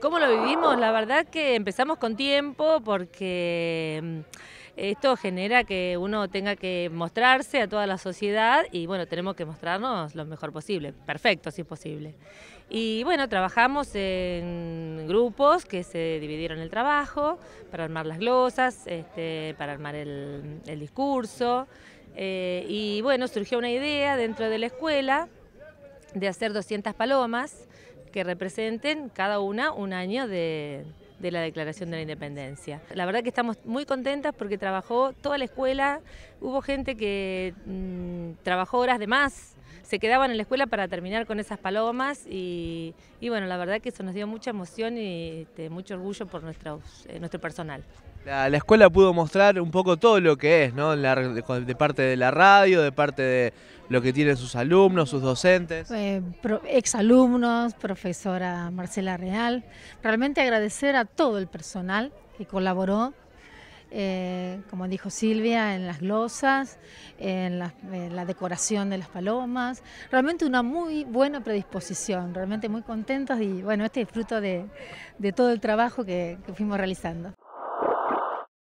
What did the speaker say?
¿Cómo lo vivimos? La verdad que empezamos con tiempo porque mm, esto genera que uno tenga que mostrarse a toda la sociedad y bueno, tenemos que mostrarnos lo mejor posible, perfecto si es posible. Y bueno, trabajamos en grupos que se dividieron el trabajo para armar las glosas, este, para armar el, discurso. Eh, y bueno, surgió una idea dentro de la escuela de hacer 200 palomas que representen cada una un año de, la Declaración de la Independencia. La verdad que estamos muy contentas porque trabajó toda la escuela, hubo gente que mm, trabajó horas de más, se quedaban en la escuela para terminar con esas palomas y, bueno, la verdad que eso nos dio mucha emoción y este, mucho orgullo por nuestro, eh, nuestro personal. La, escuela pudo mostrar un poco todo lo que es, ¿no? de, parte de la radio, de parte de lo que tienen sus alumnos, sus docentes. Eh, Ex alumnos, profesora Marcela Real. Realmente agradecer a todo el personal que colaboró eh, como dijo Silvia, en las glosas, en la, decoración de las palomas. Realmente una muy buena predisposición, realmente muy contentos y bueno, este es fruto de, todo el trabajo que fuimos realizando.